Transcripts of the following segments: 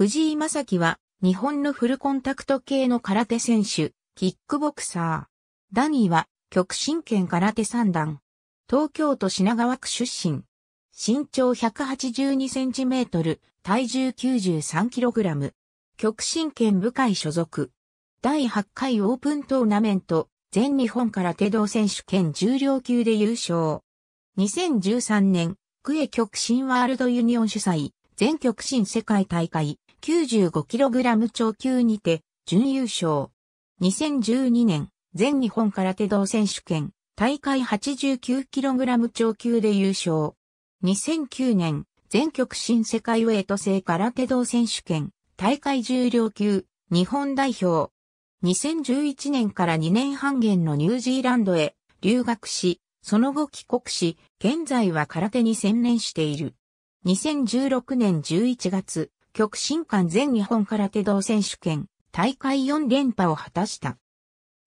藤井正樹は、日本のフルコンタクト系の空手選手、キックボクサー。ダニーは、極真剣空手三段。東京都品川区出身。身長182センチメートル、体重93キログラム。極真剣部会所属。第8回オープントーナメント、全日本空手道選手権重量級で優勝。2013年、クエ極真ワールドユニオン主催、全極真世界大会、95kg 超級にて準優勝。2012年全日本空手道選手権大会 89kg 超級で優勝。2009年全極新世界ウェイト制空手道選手権大会重量級日本代表。2011年から2年半減のニュージーランドへ留学し、その後帰国し、現在は空手に専念している。2016年11月、極真館全日本空手道選手権、大会4連覇を果たした。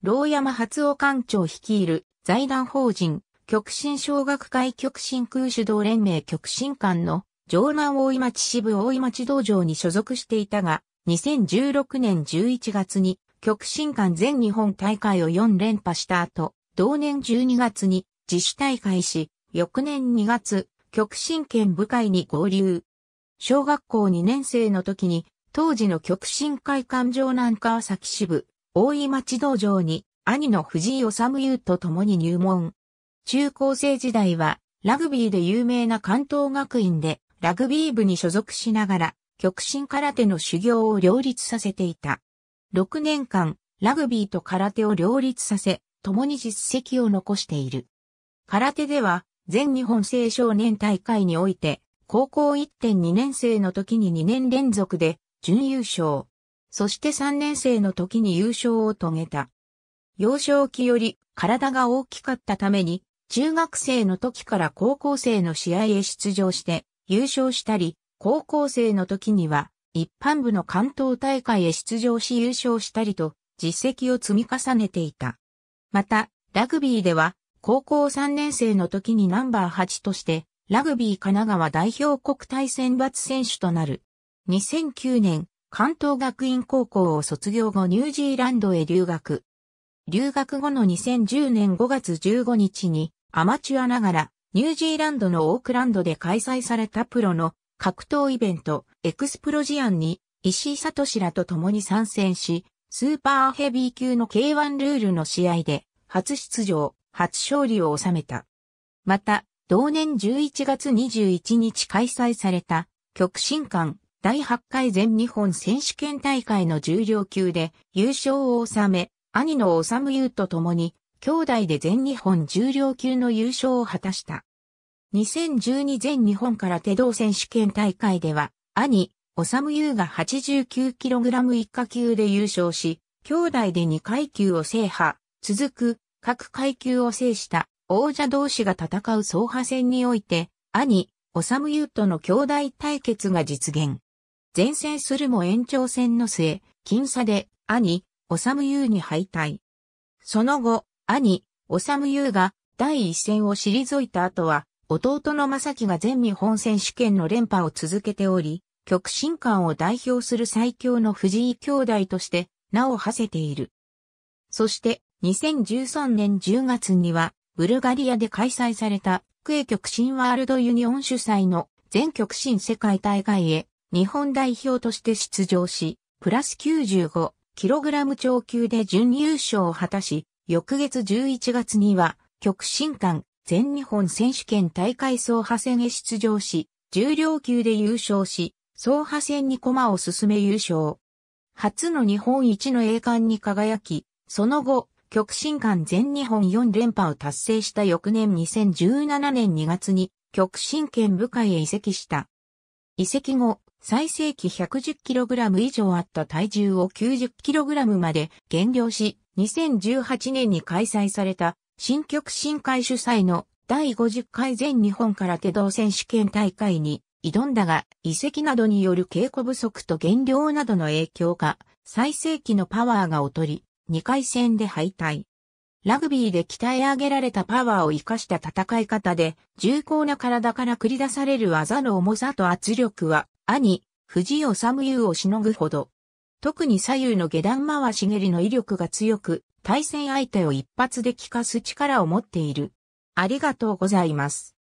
牢山初尾館長率いる財団法人、極真小学会極真空手道連盟極真館の城南大井町支部大井町道場に所属していたが、2016年11月に極真館全日本大会を4連覇した後、同年12月に自主大会し、翌年2月、極真県部会に合流。小学校2年生の時に、当時の極真会館城南川崎支部、大井町道場に、兄の藤井治優と共に入門。中高生時代は、ラグビーで有名な関東学院で、ラグビー部に所属しながら、極真空手の修行を両立させていた。6年間、ラグビーと空手を両立させ、共に実績を残している。空手では、全日本青少年大会において、高校1.2年生の時に2年連続で準優勝。そして3年生の時に優勝を遂げた。幼少期より体が大きかったために、中学生の時から高校生の試合へ出場して優勝したり、高校生の時には一般部の関東大会へ出場し優勝したりと実績を積み重ねていた。また、ラグビーでは高校3年生の時にナンバー8としてラグビー神奈川代表国体選抜選手となる。2009年、関東学院高校を卒業後ニュージーランドへ留学。留学後の2010年5月15日に、アマチュアながら、ニュージーランドのオークランドで開催されたプロの格闘イベント、エクスプロジアンに、石井聡らと共に参戦し、スーパーヘビー級の K1 ルールの試合で、初出場、初勝利を収めた。また、同年11月21日開催された極真館第8回全日本選手権大会の重量級で優勝を収め、兄の修優と共に兄弟で全日本重量級の優勝を果たした。2012全日本から手道選手権大会では、兄、修優が 89kg 一下級で優勝し、兄弟で2階級を制覇、続く各階級を制した王者同士が戦う総派戦において、兄、修優との兄弟対決が実現。前線するも延長戦の末、僅差で兄、修優に敗退。その後、兄、修優が第一戦を退いた後は、弟の正樹が全日本選手権の連覇を続けており、極真館を代表する最強の藤井兄弟として名を馳せている。そして、2013年10月には、ブルガリアで開催された、クエ極真ワールドユニオン主催の全極真世界大会へ、日本代表として出場し、プラス 95kg 超級で準優勝を果たし、翌月11月には、極真館全日本選手権大会総派戦へ出場し、重量級で優勝し、総派戦に駒を進め優勝。初の日本一の栄冠に輝き、その後、極真館全日本4連覇を達成した翌年2017年2月に極真県部会へ移籍した。移籍後、最盛期 110kg 以上あった体重を 90kg まで減量し、2018年に開催された新極真会主催の第50回全日本空手道選手権大会に挑んだが、遺跡などによる稽古不足と減量などの影響か、最盛期のパワーが劣り、2回戦で敗退。ラグビーで鍛え上げられたパワーを活かした戦い方で、重厚な体から繰り出される技の重さと圧力は、兄、藤井治優をしのぐほど。特に左右の下段回し蹴りの威力が強く、対戦相手を一発で効かす力を持っている。ありがとうございます。